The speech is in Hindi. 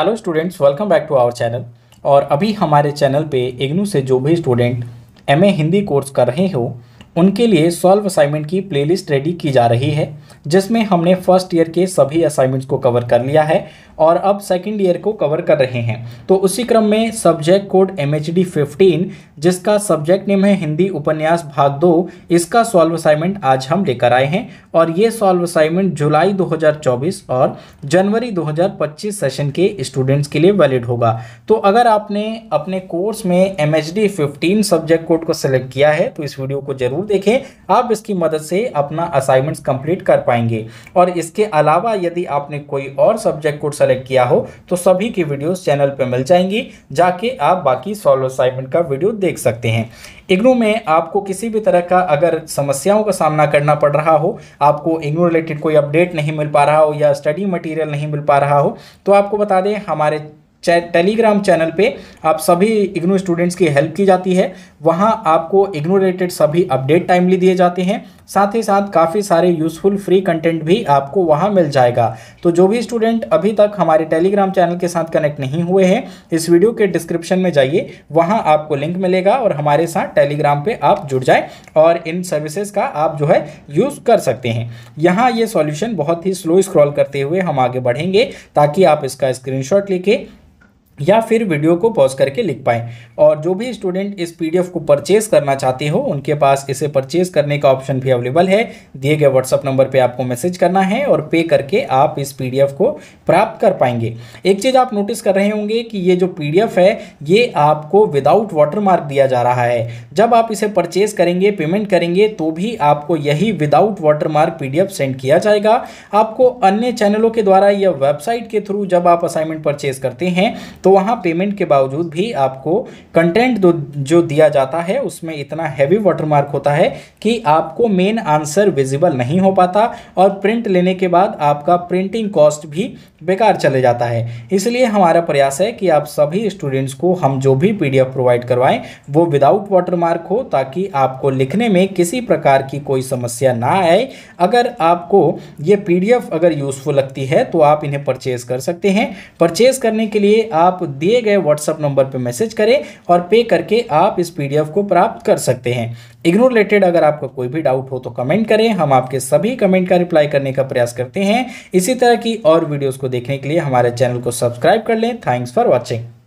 hello students welcome back to our channel और अभी हमारे चैनल पे इग्नू से जो भी स्टूडेंट एमए हिंदी कोर्स कर रहे हो उनके लिए सॉल्व असाइनमेंट की प्लेलिस्ट रेडी की जा रही है जिसमें हमने फर्स्ट ईयर के सभी असाइनमेंट्स को कवर कर लिया है और अब सेकंड ईयर को कवर कर रहे हैं तो उसी क्रम में subject code M H D fifteen जिसका सब्जेक्ट नेम है हिंदी उपन्यास भाग दो इसका सॉल्व असाइनमेंट आज हम लेकर आए हैं और ये सॉल्व असाइनमेंट जुलाई 2024 और जनवरी 2025 सेशन के स्टूडेंट्स के लिए वैलिड होगा तो अगर आपने अपने कोर्स में M H D fifteen subject code को सिलेक्ट किया है तो इस वीडियो को जरूर देखें आप इसकी मदद से अपना असाइनमेंट्स कंप्लीट कर पाएंगे और इसके अलावा यदि आपने कोई और सब्जेक्ट कोड सेलेक्ट किया हो तो सभी की वीडियोस चैनल पर मिल जाएंगी जाके आप बाकी सॉल्व असाइनमेंट का वीडियो देख सकते हैं इग्नू में आपको किसी भी तरह का अगर समस्याओं का सामना करना पड़ रहा हो आपको इग्नू रिलेटेड कोई अपडेट नहीं मिल पा रहा हो या स्टडी मटेरियल नहीं मिल पा रहा हो तो आपको बता दें हमारे टेलीग्राम चैनल पे आप सभी इग्नो स्टूडेंट्स की हेल्प की जाती है वहाँ आपको इग्नो रिलेटेड सभी अपडेट टाइमली दिए जाते हैं साथ ही साथ काफ़ी सारे यूज़फुल फ्री कंटेंट भी आपको वहाँ मिल जाएगा तो जो भी स्टूडेंट अभी तक हमारे टेलीग्राम चैनल के साथ कनेक्ट नहीं हुए हैं इस वीडियो के डिस्क्रिप्शन में जाइए वहाँ आपको लिंक मिलेगा और हमारे साथ टेलीग्राम पर आप जुड़ जाए और इन सर्विसेज का आप जो है यूज़ कर सकते हैं यहाँ ये सॉल्यूशन बहुत ही स्लो स्क्रॉल करते हुए हम आगे बढ़ेंगे ताकि आप इसका स्क्रीनशॉट लेके या फिर वीडियो को पॉज करके लिख पाएँ और जो भी स्टूडेंट इस पीडीएफ को परचेज करना चाहते हो उनके पास इसे परचेज करने का ऑप्शन भी अवेलेबल है दिए गए व्हाट्सअप नंबर पे आपको मैसेज करना है और पे करके आप इस पीडीएफ को प्राप्त कर पाएंगे एक चीज़ आप नोटिस कर रहे होंगे कि ये जो पीडीएफ है ये आपको विदाउट वाटरमार्क दिया जा रहा है जब आप इसे परचेज करेंगे पेमेंट करेंगे तो भी आपको यही विदाउट वाटरमार्क पीडीएफ सेंड किया जाएगा आपको अन्य चैनलों के द्वारा या वेबसाइट के थ्रू जब आप असाइनमेंट परचेज करते हैं तो तो वहाँ पेमेंट के बावजूद भी आपको कंटेंट जो दिया जाता है उसमें इतना हैवी वाटरमार्क होता है कि आपको मेन आंसर विजिबल नहीं हो पाता और प्रिंट लेने के बाद आपका प्रिंटिंग कॉस्ट भी बेकार चले जाता है इसलिए हमारा प्रयास है कि आप सभी स्टूडेंट्स को हम जो भी पी प्रोवाइड करवाएं वो विदाउट वाटरमार्क हो ताकि आपको लिखने में किसी प्रकार की कोई समस्या ना आए अगर आपको ये पीडीएफ अगर यूज़फुल लगती है तो आप इन्हें परचेज़ कर सकते हैं परचेज़ करने के लिए आप आप दिए गए व्हाट्सअप नंबर पर मैसेज करें और पे करके आप इस पी को प्राप्त कर सकते हैं इग्नो रिलेटेड अगर आपका कोई भी डाउट हो तो कमेंट करें हम आपके सभी कमेंट का रिप्लाई करने का प्रयास करते हैं इसी तरह की और वीडियोज़ को देखने के लिए हमारे चैनल को सब्सक्राइब कर लें थैंक्स फॉर वॉचिंग